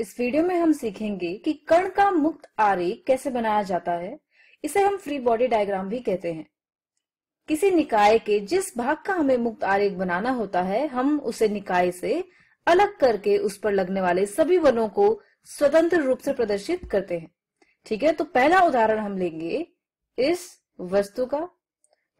इस वीडियो में हम सीखेंगे कि कण का मुक्त आरेख कैसे बनाया जाता है इसे हम फ्री बॉडी डायग्राम भी कहते हैं किसी निकाय के जिस भाग का हमें मुक्त आरेख बनाना होता है हम उसे निकाय से अलग करके उस पर लगने वाले सभी वनों को स्वतंत्र रूप से प्रदर्शित करते हैं ठीक है तो पहला उदाहरण हम लेंगे इस वस्तु का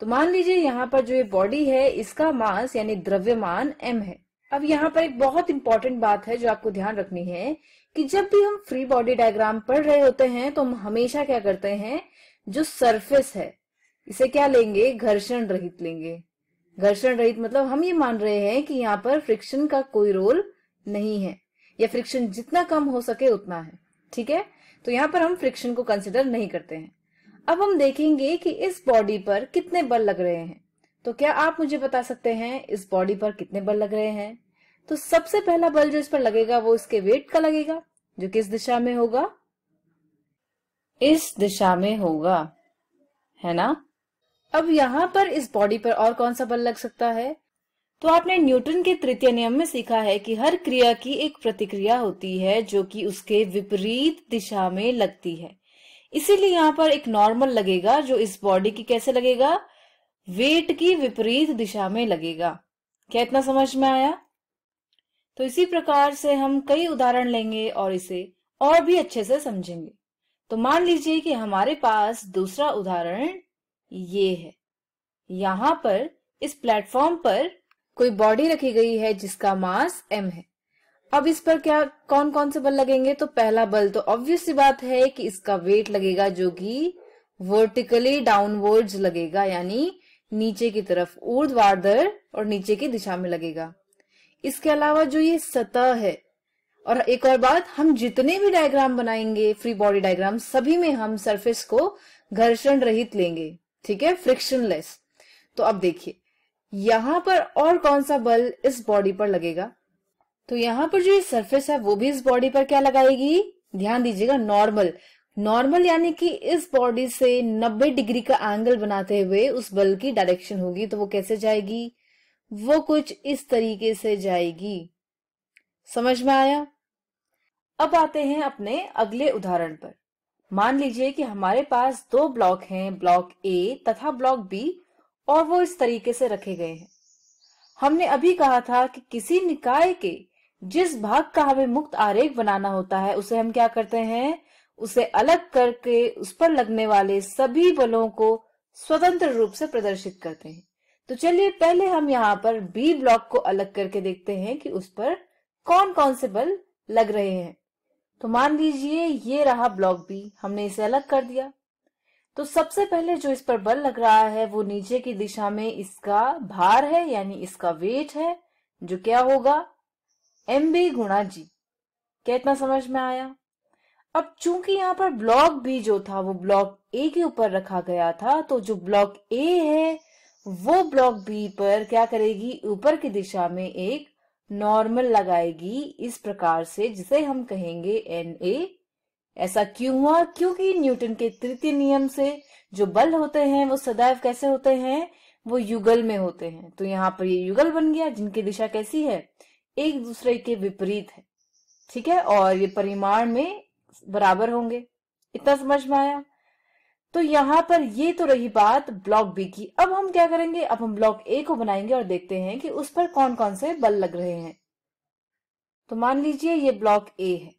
तो मान लीजिए यहाँ पर जो ये बॉडी है इसका मास यानी द्रव्यमान एम है अब यहाँ पर एक बहुत इंपॉर्टेंट बात है जो आपको ध्यान रखनी है कि जब भी हम फ्री बॉडी डायग्राम पढ़ रहे होते हैं तो हम हमेशा क्या करते हैं जो सरफेस है इसे क्या लेंगे घर्षण रहित लेंगे घर्षण रहित मतलब हम ये मान रहे हैं कि यहाँ पर फ्रिक्शन का कोई रोल नहीं है या फ्रिक्शन जितना कम हो सके उतना है ठीक है तो यहाँ पर हम फ्रिक्शन को कंसिडर नहीं करते हैं अब हम देखेंगे कि इस बॉडी पर कितने बल लग रहे हैं तो क्या आप मुझे बता सकते हैं इस बॉडी पर कितने बल लग रहे हैं तो सबसे पहला बल जो इस पर लगेगा वो इसके वेट का लगेगा जो किस दिशा में होगा इस दिशा में होगा है ना अब यहाँ पर इस बॉडी पर और कौन सा बल लग सकता है तो आपने न्यूटन के तृतीय नियम में सीखा है कि हर क्रिया की एक प्रतिक्रिया होती है जो कि उसके विपरीत दिशा में लगती है इसीलिए यहाँ पर एक नॉर्मल लगेगा जो इस बॉडी की कैसे लगेगा वेट की विपरीत दिशा में लगेगा क्या इतना समझ में आया तो इसी प्रकार से हम कई उदाहरण लेंगे और इसे और भी अच्छे से समझेंगे तो मान लीजिए कि हमारे पास दूसरा उदाहरण ये है यहां पर इस प्लेटफॉर्म पर कोई बॉडी रखी गई है जिसका मास m है अब इस पर क्या कौन कौन से बल लगेंगे तो पहला बल तो ऑब्वियस सी बात है कि इसका वेट लगेगा जो कि वर्टिकली डाउनवर्ड्स लगेगा यानी नीचे की तरफ ऊर्ध्वाधर और नीचे की दिशा में लगेगा इसके अलावा जो ये सतह है और एक और बात हम जितने भी डायग्राम बनाएंगे फ्री बॉडी डायग्राम सभी में हम सरफेस को घर्षण रहित लेंगे ठीक है फ्रिक्शनलेस तो अब देखिए यहां पर और कौन सा बल इस बॉडी पर लगेगा तो यहां पर जो ये सरफेस है वो भी इस बॉडी पर क्या लगाएगी ध्यान दीजिएगा नॉर्मल नॉर्मल यानी कि इस बॉडी से 90 डिग्री का एंगल बनाते हुए उस बल की डायरेक्शन होगी तो वो कैसे जाएगी वो कुछ इस तरीके से जाएगी समझ में आया अब आते हैं अपने अगले उदाहरण पर मान लीजिए कि हमारे पास दो ब्लॉक हैं ब्लॉक ए तथा ब्लॉक बी और वो इस तरीके से रखे गए हैं हमने अभी कहा था कि किसी निकाय के जिस भाग का हमें मुक्त आरेख बनाना होता है उसे हम क्या करते हैं उसे अलग करके उस पर लगने वाले सभी बलों को स्वतंत्र रूप से प्रदर्शित करते हैं तो चलिए पहले हम यहाँ पर बी ब्लॉक को अलग करके देखते हैं कि उस पर कौन कौन से बल लग रहे हैं तो मान लीजिए ये रहा ब्लॉक बी हमने इसे अलग कर दिया तो सबसे पहले जो इस पर बल लग रहा है वो नीचे की दिशा में इसका भार है यानी इसका वेट है जो क्या होगा एम बी गुणा जी क्या इतना समझ में आया अब चूंकि यहाँ पर ब्लॉक बी जो था वो ब्लॉक ए के ऊपर रखा गया था तो जो ब्लॉक ए है वो ब्लॉक बी पर क्या करेगी ऊपर की दिशा में एक नॉर्मल लगाएगी इस प्रकार से जिसे हम कहेंगे एन ए ऐसा क्यों हुआ क्योंकि न्यूटन के तृतीय नियम से जो बल होते हैं वो सदैव कैसे होते हैं वो युगल में होते हैं तो यहाँ पर ये युगल बन गया जिनकी दिशा कैसी है एक दूसरे के विपरीत है ठीक है और ये परिमाण में बराबर होंगे इतना समझ में आया तो यहां पर ये तो रही बात ब्लॉक बी की अब हम क्या करेंगे अब हम ब्लॉक ए को बनाएंगे और देखते हैं कि उस पर कौन कौन से बल लग रहे हैं तो मान लीजिए ये ब्लॉक ए है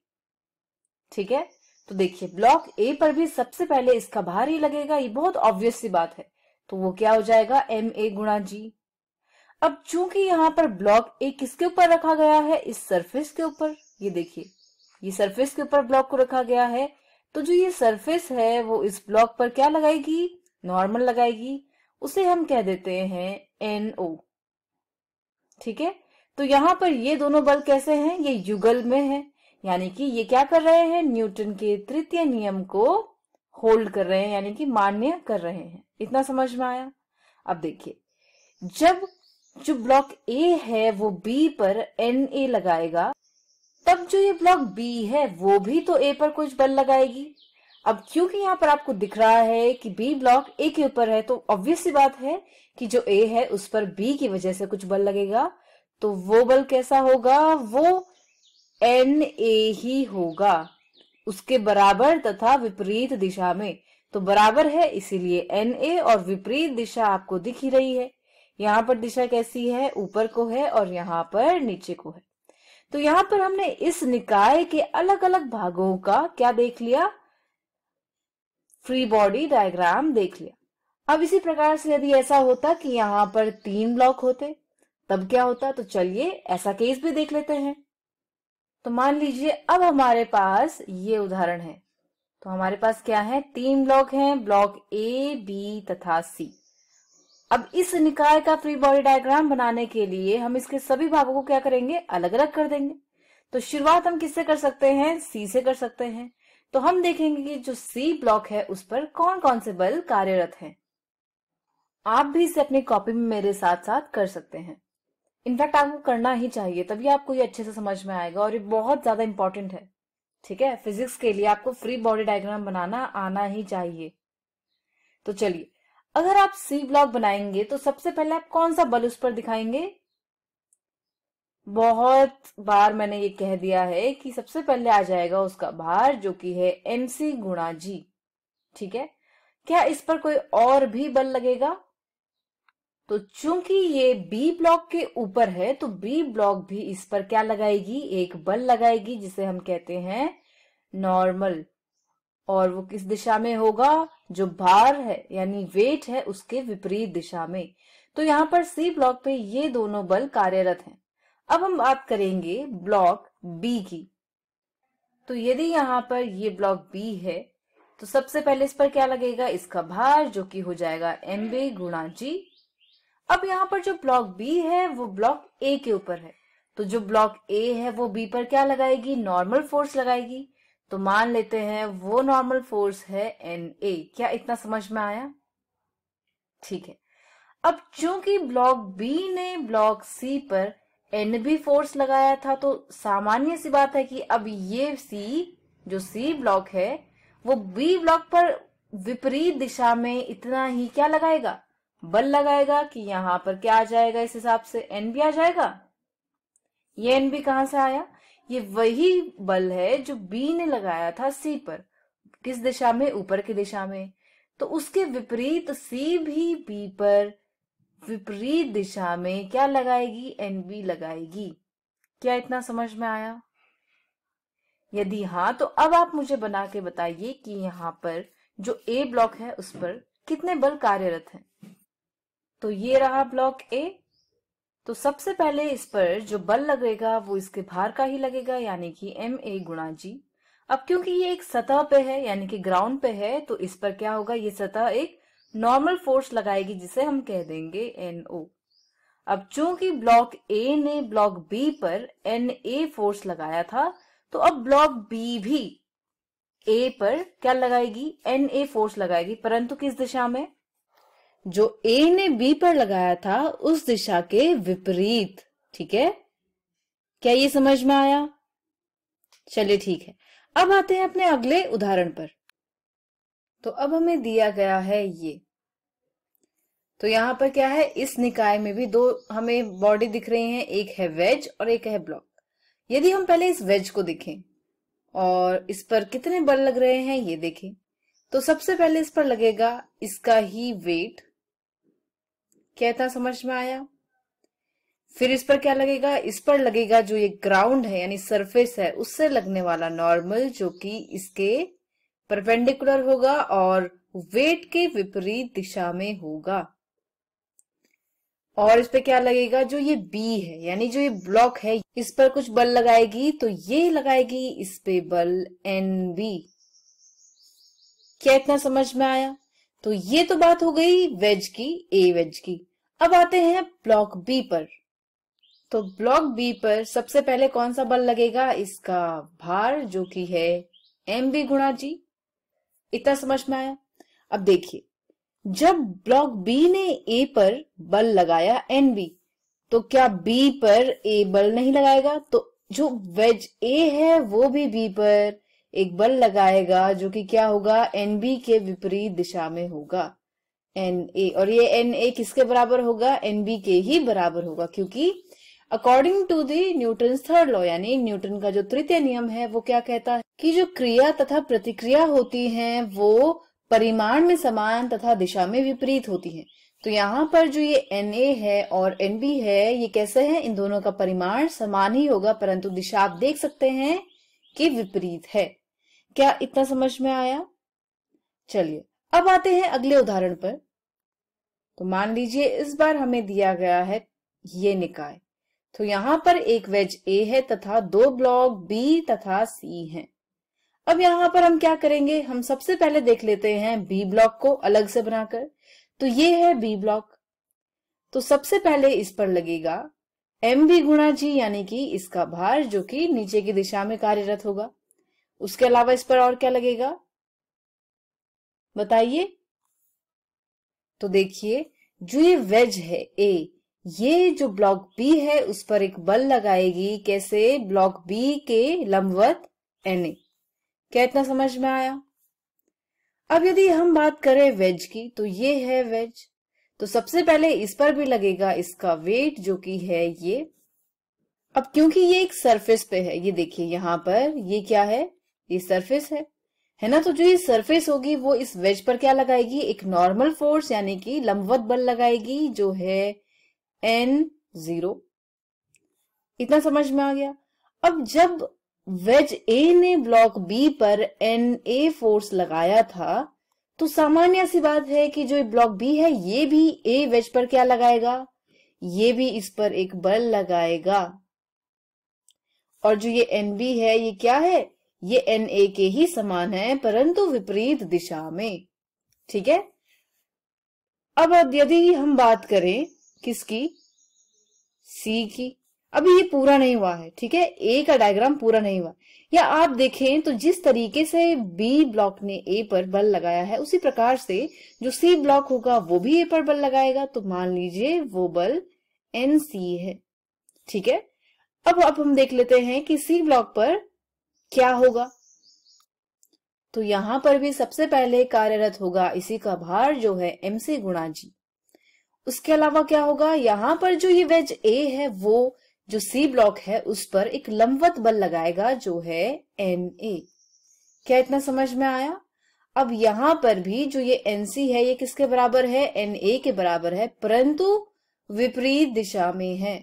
ठीक है तो देखिए ब्लॉक ए पर भी सबसे पहले इसका भार ही लगेगा ये बहुत ऑब्वियस सी बात है तो वो क्या हो जाएगा एम ए गुणा जी अब चूंकि यहां पर ब्लॉक ए किसके ऊपर रखा गया है इस सरफेस के ऊपर ये देखिए ये सरफेस के ऊपर ब्लॉक को रखा गया है तो जो ये सरफेस है वो इस ब्लॉक पर क्या लगाएगी नॉर्मल लगाएगी उसे हम कह देते हैं एनओ ठीक है तो यहां पर ये दोनों बल कैसे हैं ये युगल में है यानी कि ये क्या कर रहे हैं न्यूटन के तृतीय नियम को होल्ड कर रहे हैं यानी कि मान्य कर रहे हैं इतना समझ में आया अब देखिए जब जो ब्लॉक ए है वो बी पर एन ए लगाएगा तब जो ये ब्लॉक बी है वो भी तो ए पर कुछ बल लगाएगी अब क्योंकि यहाँ पर आपको दिख रहा है कि बी ब्लॉक ए के ऊपर है तो ऑब्वियस सी बात है कि जो ए है उस पर बी की वजह से कुछ बल लगेगा तो वो बल कैसा होगा वो एन ए ही होगा उसके बराबर तथा विपरीत दिशा में तो बराबर है इसीलिए एन ए और विपरीत दिशा आपको दिख ही रही है यहाँ पर दिशा कैसी है ऊपर को है और यहाँ पर नीचे को है तो यहाँ पर हमने इस निकाय के अलग अलग भागों का क्या देख लिया फ्री बॉडी डायग्राम देख लिया अब इसी प्रकार से यदि ऐसा होता कि यहां पर तीन ब्लॉक होते तब क्या होता तो चलिए ऐसा केस भी देख लेते हैं तो मान लीजिए अब हमारे पास ये उदाहरण है तो हमारे पास क्या है तीन ब्लॉक हैं ब्लॉक ए बी तथा सी अब इस निकाय का फ्री बॉडी डायग्राम बनाने के लिए हम इसके सभी भागों को क्या करेंगे अलग अलग कर देंगे तो शुरुआत हम किससे कर सकते हैं सी से कर सकते हैं तो हम देखेंगे कि जो सी ब्लॉक है उस पर कौन कौन से बल कार्यरत हैं आप भी इसे अपनी कॉपी में मेरे साथ साथ कर सकते हैं इनफैक्ट आपको करना ही चाहिए तभी आपको ये अच्छे से समझ में आएगा और ये बहुत ज्यादा इंपॉर्टेंट है ठीक है फिजिक्स के लिए आपको फ्री बॉडी डायग्राम बनाना आना ही चाहिए तो चलिए अगर आप सी ब्लॉक बनाएंगे तो सबसे पहले आप कौन सा बल उस पर दिखाएंगे बहुत बार मैंने ये कह दिया है कि सबसे पहले आ जाएगा उसका भार जो कि है एम सी गुणा जी ठीक है क्या इस पर कोई और भी बल लगेगा तो चूंकि ये बी ब्लॉक के ऊपर है तो बी ब्लॉक भी इस पर क्या लगाएगी एक बल लगाएगी जिसे हम कहते हैं नॉर्मल और वो किस दिशा में होगा जो भार है यानी वेट है उसके विपरीत दिशा में तो यहाँ पर सी ब्लॉक पे ये दोनों बल कार्यरत हैं। अब हम बात करेंगे ब्लॉक बी की तो यदि यहाँ पर ये ब्लॉक बी है तो सबसे पहले इस पर क्या लगेगा इसका भार जो कि हो जाएगा एम बे गुणा जी अब यहाँ पर जो ब्लॉक बी है वो ब्लॉक ए के ऊपर है तो जो ब्लॉक ए है वो बी पर क्या लगाएगी नॉर्मल फोर्स लगाएगी तो मान लेते हैं वो नॉर्मल फोर्स है एन ए क्या इतना समझ में आया ठीक है अब चूंकि ब्लॉक बी ने ब्लॉक सी पर एन बी फोर्स लगाया था तो सामान्य सी बात है कि अब ये सी जो सी ब्लॉक है वो बी ब्लॉक पर विपरीत दिशा में इतना ही क्या लगाएगा बल लगाएगा कि यहां पर क्या आ जाएगा इस हिसाब से एन बी आ जाएगा ये एन बी कहां से आया ये वही बल है जो बी ने लगाया था सी पर किस दिशा में ऊपर की दिशा में तो उसके विपरीत सी भी बी पर विपरीत दिशा में क्या लगाएगी एन बी लगाएगी क्या इतना समझ में आया यदि हाँ तो अब आप मुझे बना के बताइए कि यहाँ पर जो ए ब्लॉक है उस पर कितने बल कार्यरत हैं तो ये रहा ब्लॉक ए तो सबसे पहले इस पर जो बल लगेगा वो इसके भार का ही लगेगा यानी कि एम ए गुणा जी अब क्योंकि ये एक सतह पे है यानी कि ग्राउंड पे है तो इस पर क्या होगा ये सतह एक नॉर्मल फोर्स लगाएगी जिसे हम कह देंगे एन ओ अब चूंकि ब्लॉक ए ने ब्लॉक बी पर एन ए फोर्स लगाया था तो अब ब्लॉक बी भी ए पर क्या लगाएगी एन ए फोर्स लगाएगी परंतु किस दिशा में जो ए ने बी पर लगाया था उस दिशा के विपरीत ठीक है क्या ये समझ में आया चलिए ठीक है अब आते हैं अपने अगले उदाहरण पर तो अब हमें दिया गया है ये तो यहां पर क्या है इस निकाय में भी दो हमें बॉडी दिख रही हैं एक है वेज और एक है ब्लॉक यदि हम पहले इस वेज को देखें और इस पर कितने बल लग रहे हैं ये देखें तो सबसे पहले इस पर लगेगा इसका ही वेट कहता समझ में आया फिर इस पर क्या लगेगा इस पर लगेगा जो ये ग्राउंड है यानी सरफेस है उससे लगने वाला नॉर्मल जो कि इसके परपेंडिकुलर होगा और वेट के विपरीत दिशा में होगा और इस पर क्या लगेगा जो ये बी है यानी जो ये ब्लॉक है इस पर कुछ बल लगाएगी तो ये लगाएगी इस पे बल एन बी क्या इतना समझ में आया तो ये तो बात हो गई वेज की ए वेज की अब आते हैं ब्लॉक बी पर तो ब्लॉक बी पर सबसे पहले कौन सा बल लगेगा इसका भार जो कि है एम बी गुणा जी इतना समझ में आया अब देखिए जब ब्लॉक बी ने ए पर बल लगाया एन बी तो क्या बी पर ए बल नहीं लगाएगा तो जो वेज ए है वो भी बी पर एक बल लगाएगा जो कि क्या होगा एन बी के विपरीत दिशा में होगा एन ए और ये एन ए किसके बराबर होगा एन बी के ही बराबर होगा क्योंकि according to the Newton third law यानी न्यूटन का जो तृतीय नियम है वो क्या कहता है कि जो क्रिया तथा प्रतिक्रिया होती है वो परिमाण में समान तथा दिशा में विपरीत होती है तो यहाँ पर जो ये एन ए है और एन बी है ये कैसे है इन दोनों का परिमाण समान ही होगा परंतु दिशा आप देख सकते हैं के विपरीत है क्या इतना समझ में आया चलिए अब आते हैं अगले उदाहरण पर तो मान लीजिए इस बार हमें दिया गया है ये निकाय तो यहां पर एक वेज ए है तथा दो ब्लॉक बी तथा सी हैं। अब यहां पर हम क्या करेंगे हम सबसे पहले देख लेते हैं बी ब्लॉक को अलग से बनाकर तो ये है बी ब्लॉक तो सबसे पहले इस पर लगेगा एम वी गुणा जी यानी कि इसका भार जो कि नीचे की दिशा में कार्यरत होगा उसके अलावा इस पर और क्या लगेगा बताइए तो देखिए जो ये वेज है ए ये जो ब्लॉक बी है उस पर एक बल लगाएगी कैसे ब्लॉक बी के लंबवत एन ए क्या इतना समझ में आया अब यदि हम बात करें वेज की तो ये है वेज तो सबसे पहले इस पर भी लगेगा इसका वेट जो कि है ये अब क्योंकि ये एक सरफेस पे है ये देखिए यहां पर ये क्या है ये सरफेस है है ना तो जो ये सरफेस होगी वो इस वेज पर क्या लगाएगी एक नॉर्मल फोर्स यानी कि लंबवत बल लगाएगी जो है एन जीरो इतना समझ में आ गया अब जब वेज ए ने ब्लॉक बी पर एन ए फोर्स लगाया था तो सामान्य सी बात है कि जो ब्लॉक बी है ये भी ए वेज पर क्या लगाएगा ये भी इस पर एक बल लगाएगा और जो ये एन बी है ये क्या है ये एन ए के ही समान है परंतु विपरीत दिशा में ठीक है अब यदि हम बात करें किसकी सी की अभी ये पूरा नहीं हुआ है ठीक है ए का डायग्राम पूरा नहीं हुआ या आप देखें तो जिस तरीके से बी ब्लॉक ने ए पर बल लगाया है उसी प्रकार से जो सी ब्लॉक होगा वो भी ए पर बल लगाएगा तो मान लीजिए वो बल एन सी है ठीक है अब अब हम देख लेते हैं कि सी ब्लॉक पर क्या होगा तो यहां पर भी सबसे पहले कार्यरत होगा इसी का भार जो है एम सी गुणा जी उसके अलावा क्या होगा यहां पर जो ये वेज ए है वो जो सी ब्लॉक है उस पर एक लंबवत बल लगाएगा जो है एन ए क्या इतना समझ में आया अब यहां पर भी जो ये एन सी है ये किसके बराबर है एन ए के बराबर है परंतु विपरीत दिशा में है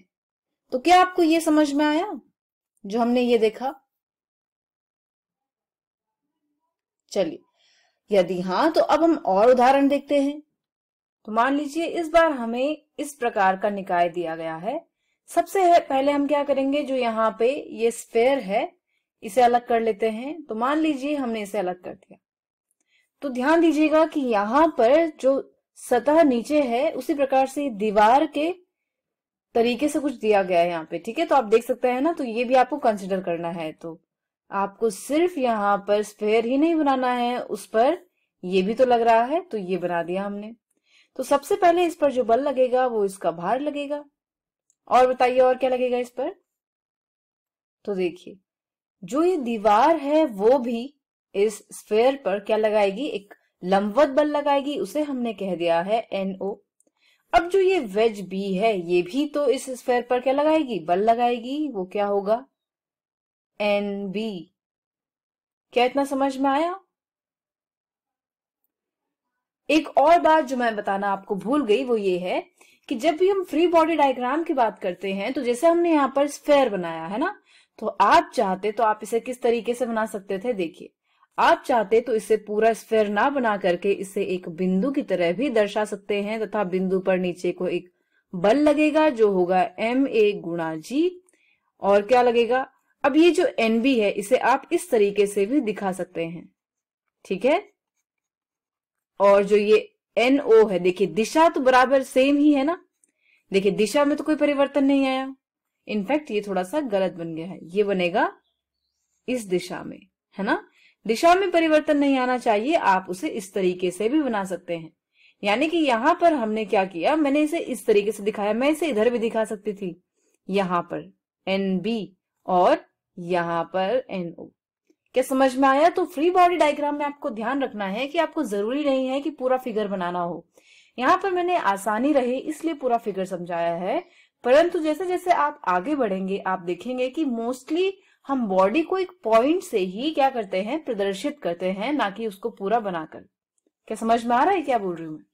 तो क्या आपको ये समझ में आया जो हमने ये देखा चलिए यदि हाँ तो अब हम और उदाहरण देखते हैं तो मान लीजिए इस बार हमें इस प्रकार का निकाय दिया गया है सबसे पहले हम क्या करेंगे जो यहाँ पे ये स्फेयर है इसे अलग कर लेते हैं तो मान लीजिए हमने इसे अलग कर दिया तो ध्यान दीजिएगा कि यहाँ पर जो सतह नीचे है उसी प्रकार से दीवार के तरीके से कुछ दिया गया है यहाँ पे ठीक है तो आप देख सकते हैं ना तो ये भी आपको कंसिडर करना है तो आपको सिर्फ यहाँ पर स्पेयर ही नहीं बनाना है उस पर ये भी तो लग रहा है तो ये बना दिया हमने तो सबसे पहले इस पर जो बल लगेगा वो इसका भार लगेगा और बताइए और क्या लगेगा इस पर तो देखिए जो ये दीवार है वो भी इस स्फेयर पर क्या लगाएगी एक लंबवत बल लगाएगी उसे हमने कह दिया है एनओ अब जो ये वेज बी है ये भी तो इस स्फेयर पर क्या लगाएगी बल लगाएगी वो क्या होगा एन बी क्या इतना समझ में आया एक और बात जो मैं बताना आपको भूल गई वो ये है कि जब भी हम फ्री बॉडी डायग्राम की बात करते हैं तो जैसे हमने यहाँ पर स्फेयर बनाया है ना तो आप चाहते तो आप इसे किस तरीके से बना सकते थे देखिए आप चाहते तो इसे पूरा स्फेयर ना बना करके इसे एक बिंदु की तरह भी दर्शा सकते हैं तथा बिंदु पर नीचे को एक बल लगेगा जो होगा एम ए गुणा जी और क्या लगेगा अब ये जो एन बी है इसे आप इस तरीके से भी दिखा सकते हैं ठीक है और जो ये एन ओ है देखिए दिशा तो बराबर सेम ही है ना देखिए दिशा में तो कोई परिवर्तन नहीं आया इनफैक्ट ये थोड़ा सा गलत बन गया है ये बनेगा इस दिशा में है ना दिशा में परिवर्तन नहीं आना चाहिए आप उसे इस तरीके से भी बना सकते हैं यानी कि यहां पर हमने क्या किया मैंने इसे इस तरीके से दिखाया मैं इसे इधर भी दिखा सकती थी यहां पर एन बी और यहां पर एन ओ क्या समझ में आया तो फ्री बॉडी डायग्राम में आपको ध्यान रखना है कि आपको जरूरी नहीं है कि पूरा फिगर बनाना हो यहाँ पर मैंने आसानी रहे इसलिए पूरा फिगर समझाया है परंतु जैसे जैसे आप आगे बढ़ेंगे आप देखेंगे कि मोस्टली हम बॉडी को एक पॉइंट से ही क्या करते हैं प्रदर्शित करते हैं ना कि उसको पूरा बनाकर क्या समझ में आ रहा है क्या बोल रही हूँ मैं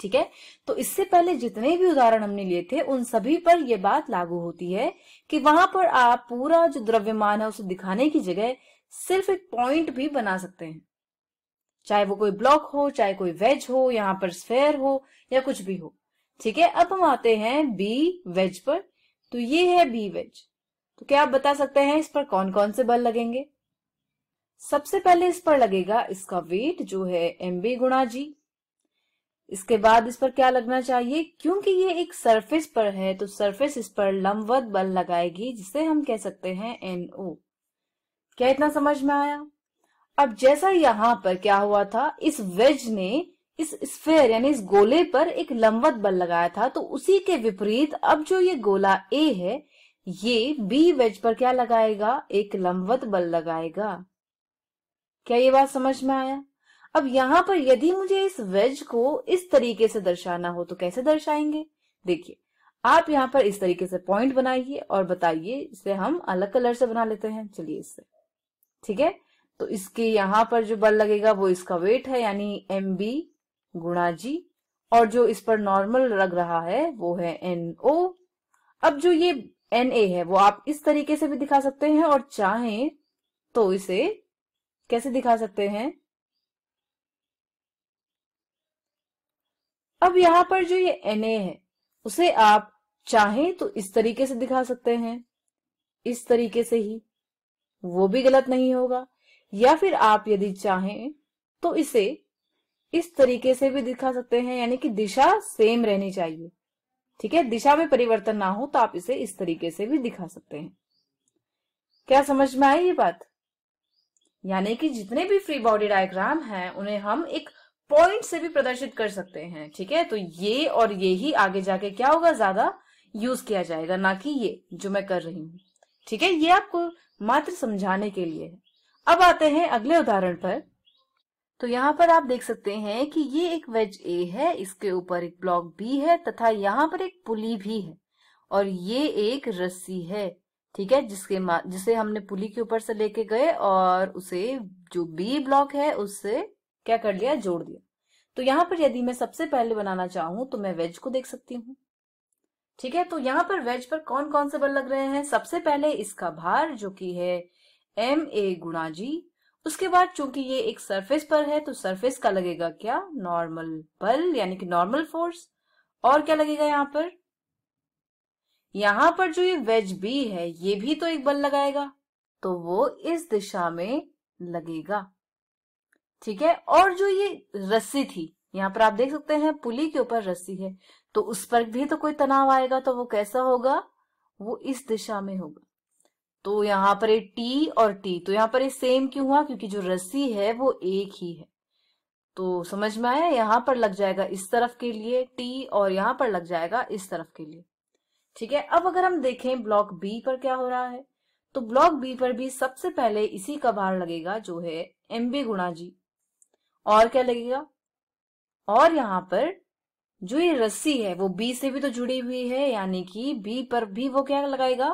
ठीक है तो इससे पहले जितने भी उदाहरण हमने लिए थे उन सभी पर यह बात लागू होती है कि वहां पर आप पूरा जो द्रव्यमान है उसे दिखाने की जगह सिर्फ एक पॉइंट भी बना सकते हैं चाहे वो कोई ब्लॉक हो चाहे कोई वेज हो यहाँ पर स्फेयर हो या कुछ भी हो ठीक है अब हम आते हैं बी वेज पर तो ये है बी वेज तो क्या आप बता सकते हैं इस पर कौन कौन से बल लगेंगे सबसे पहले इस पर लगेगा इसका वेट जो है एम बी गुणा जी इसके बाद इस पर क्या लगना चाहिए क्योंकि ये एक सरफेस पर है तो सरफेस इस पर लंबवत बल लगाएगी जिसे हम कह सकते हैं एनओ क्या इतना समझ में आया अब जैसा यहाँ पर क्या हुआ था इस वेज ने इस स्फेयर यानी इस गोले पर एक लंबवत बल लगाया था तो उसी के विपरीत अब जो ये गोला ए है ये बी वेज पर क्या लगाएगा एक लंबवत बल लगाएगा क्या ये बात समझ में आया अब यहाँ पर यदि मुझे इस वेज को इस तरीके से दर्शाना हो तो कैसे दर्शाएंगे देखिए आप यहाँ पर इस तरीके से पॉइंट बनाइए और बताइए इसे हम अलग कलर से बना लेते हैं चलिए इससे ठीक है तो इसके यहां पर जो बल लगेगा वो इसका वेट है यानी एम बी गुणा जी और जो इस पर नॉर्मल लग रहा है वो है एन ओ अब जो ये एन ए है वो आप इस तरीके से भी दिखा सकते हैं और चाहें तो इसे कैसे दिखा सकते हैं अब यहां पर जो ये एन ए है उसे आप चाहें तो इस तरीके से दिखा सकते हैं इस तरीके से ही वो भी गलत नहीं होगा या फिर आप यदि चाहें तो इसे इस तरीके से भी दिखा सकते हैं यानी कि दिशा सेम रहनी चाहिए ठीक है दिशा में परिवर्तन ना हो तो आप इसे इस तरीके से भी दिखा सकते हैं क्या समझ में आई ये बात यानी कि जितने भी फ्री बॉडी डायग्राम हैं उन्हें हम एक पॉइंट से भी प्रदर्शित कर सकते हैं ठीक है तो ये और ये ही आगे जाके क्या होगा ज्यादा यूज किया जाएगा ना कि ये जो मैं कर रही हूं ठीक है ये आपको मात्र समझाने के लिए है अब आते हैं अगले उदाहरण पर तो यहाँ पर आप देख सकते हैं कि ये एक वेज ए है इसके ऊपर एक ब्लॉक बी है तथा यहाँ पर एक पुली भी है और ये एक रस्सी है ठीक है जिसके जिसे हमने पुली के ऊपर से लेके गए और उसे जो बी ब्लॉक है उससे क्या कर लिया जोड़ दिया तो यहाँ पर यदि मैं सबसे पहले बनाना चाहूँ तो मैं वेज को देख सकती हूँ ठीक है तो यहाँ पर वेज पर कौन कौन से बल लग रहे हैं सबसे पहले इसका भार जो कि है एम ए गुणा जी उसके बाद चूंकि ये एक सरफेस पर है तो सरफेस का लगेगा क्या नॉर्मल बल यानी कि नॉर्मल फोर्स और क्या लगेगा यहाँ पर यहाँ पर जो ये वेज बी है ये भी तो एक बल लगाएगा तो वो इस दिशा में लगेगा ठीक है और जो ये रस्सी थी यहाँ पर आप देख सकते हैं पुली के ऊपर रस्सी है तो उस पर भी तो कोई तनाव आएगा तो वो कैसा होगा वो इस दिशा में होगा तो यहां पर टी और टी तो यहां पर ये सेम तो क्यों हुआ क्योंकि जो रस्सी है वो एक ही है तो समझ में आया यहां पर लग जाएगा इस तरफ के लिए टी और यहां पर लग जाएगा इस तरफ के लिए ठीक है अब अगर हम देखें ब्लॉक बी पर क्या हो रहा है तो ब्लॉक बी पर भी सबसे पहले इसी का भार लगेगा जो है एम बी गुणा जी और क्या लगेगा और यहां पर जो ये रस्सी है वो बी से भी तो जुड़ी हुई है यानी कि बी पर भी वो क्या लगाएगा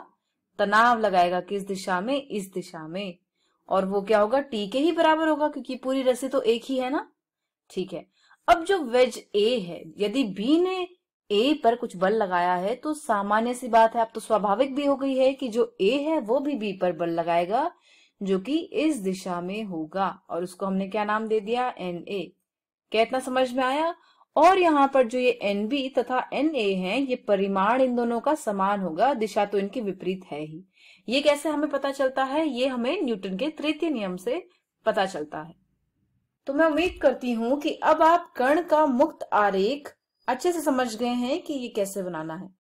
तनाव लगाएगा किस दिशा में इस दिशा में और वो क्या होगा टी के ही बराबर होगा क्योंकि पूरी रस्सी तो एक ही है ना ठीक है अब जो वेज ए है यदि बी ने ए पर कुछ बल लगाया है तो सामान्य सी बात है अब तो स्वाभाविक भी हो गई है कि जो ए है वो भी बी पर बल लगाएगा जो कि इस दिशा में होगा और उसको हमने क्या नाम दे दिया एन ए क्या इतना समझ में आया और यहाँ पर जो ये एन बी तथा एन ए है ये परिमाण इन दोनों का समान होगा दिशा तो इनकी विपरीत है ही ये कैसे हमें पता चलता है ये हमें न्यूटन के तृतीय नियम से पता चलता है तो मैं उम्मीद करती हूँ कि अब आप कर्ण का मुक्त आरेख अच्छे से समझ गए हैं कि ये कैसे बनाना है